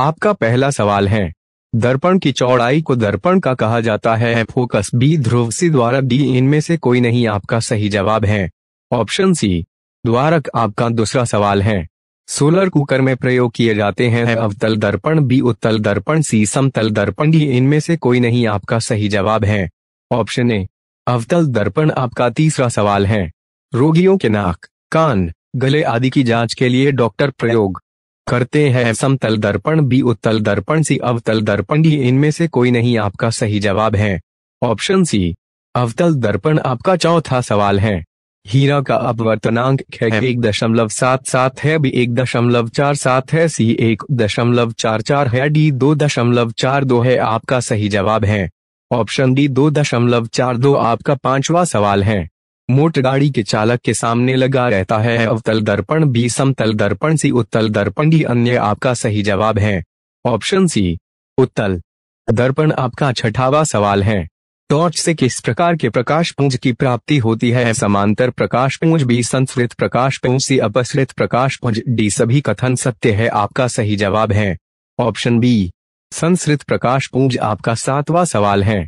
आपका पहला सवाल है दर्पण की चौड़ाई को दर्पण का कहा जाता है फोकस बी ध्रुव सी द्वारा डी इनमें से कोई नहीं आपका सही जवाब है ऑप्शन सी द्वारक आपका दूसरा सवाल है सोलर कुकर में प्रयोग किए जाते हैं अवतल दर्पण बी उत्तल दर्पण सी समतल दर्पण डी इनमें से कोई नहीं आपका सही जवाब है ऑप्शन ए अवतल दर्पण आपका तीसरा सवाल है रोगियों के नाक कान गले आदि की जांच के लिए डॉक्टर प्रयोग करते हैं समतल दर्पण बी उत्तल दर्पण सी अवतल दर्पण डी इनमें से कोई नहीं आपका सही जवाब है ऑप्शन सी अवतल दर्पण आपका चौथा सवाल है हीरा का अपवर्तनांक है एक दशमलव सात सात है बी एक दशमलव चार सात है सी एक दशमलव चार चार है डी दो दशमलव चार दो है आपका सही जवाब है ऑप्शन डी दो दशमलव चार दो आपका पांचवा सवाल है मोटर गाड़ी के चालक के सामने लगा रहता है अवतल दर्पण बी समतल दर्पण सी उत्तल दर्पण डी अन्य आपका सही जवाब है ऑप्शन सी उत्तल दर्पण आपका छठावा सवाल है टॉर्च से किस प्रकार के प्रकाश पुंज की प्राप्ति होती है समांतर प्रकाश पुंज बी संस्कृत प्रकाश पुंज सी अपसृत प्रकाश पुंज डी सभी कथन सत्य है आपका सही जवाब है ऑप्शन बी संस्कृत प्रकाश पुंज आपका सातवां सवाल है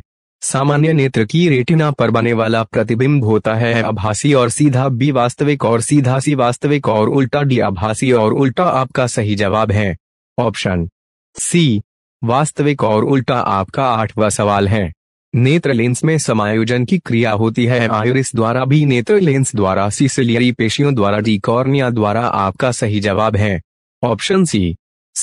सामान्य नेत्र की रेटिना पर बने वाला प्रतिबिंब होता है आभासी और सीधा बी वास्तविक और सीधा सी वास्तविक और उल्टा डी आभासी और उल्टा आपका सही जवाब है ऑप्शन सी वास्तविक और उल्टा आपका आठवा सवाल है नेत्र लेंस में समायोजन की क्रिया होती है आयुरिस द्वारा भी नेत्र लेंस द्वारा सीसिलियरी पेशियों द्वारा डी कॉर्निया द्वारा आपका सही जवाब है ऑप्शन सी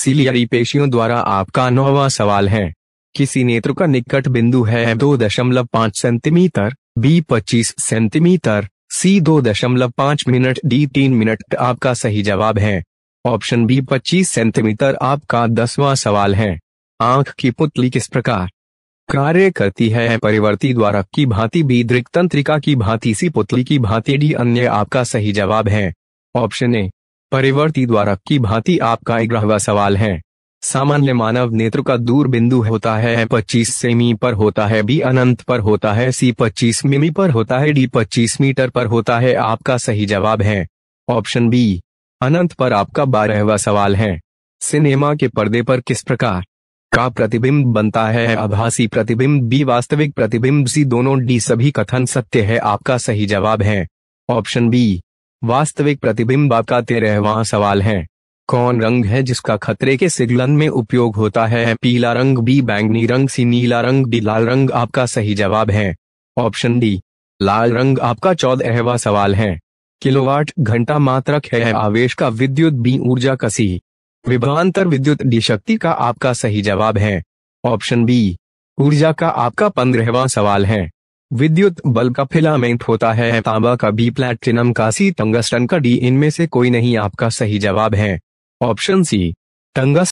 सीलियरी पेशियों द्वारा आपका नौवा सवाल है किसी नेत्र का निकट बिंदु है दो दशमलव पांच सेंटीमीटर बी पच्चीस सेंटीमीटर सी दो दशमलव पांच मिनट डी तीन मिनट आपका सही जवाब है ऑप्शन बी पच्चीस सेंटीमीटर आपका दसवां सवाल है आंख की पुतली किस प्रकार कार्य करती है परिवर्ती द्वारा की भांति बी दृक तंत्रिका की भांति सी पुतली की भांति डी अन्य आपका सही जवाब है ऑप्शन ए परिवर्ती द्वारा की भांति आपका ग्रहवा सवाल है सामान्य मानव नेत्र का दूर बिंदु होता है पच्चीस सेमी पर होता है बी अनंत पर होता है सी पच्चीस मिमी पर होता है डी पच्चीस मीटर पर होता है आपका सही जवाब है ऑप्शन बी अनंत पर आपका बारहवा सवाल है सिनेमा के पर्दे पर किस प्रकार का प्रतिबिंब बनता है आभासी प्रतिबिंब बी वास्तविक प्रतिबिंब सी दोनों डी सभी कथन सत्य है आपका सही जवाब है ऑप्शन बी वास्तविक प्रतिबिंब आपका तेरहवा सवाल है कौन रंग है जिसका खतरे के सिग्नल में उपयोग होता है पीला रंग बी बैंगनी रंग सी नीला रंग डी लाल रंग आपका सही जवाब है ऑप्शन डी लाल रंग आपका चौदहवा सवाल है किलोवाट घंटा मात्रक है आवेश का विद्युत बी ऊर्जा का सी विभांतर विद्युत डी शक्ति का आपका सही जवाब है ऑप्शन बी ऊर्जा का आपका पंद्रहवा सवाल है विद्युत बल का फिलामेंट होता है तांबा का बी प्लैटिनम का सी टंगस्टन का डी इनमें से कोई नहीं आपका सही जवाब है ऑप्शन सी टंगा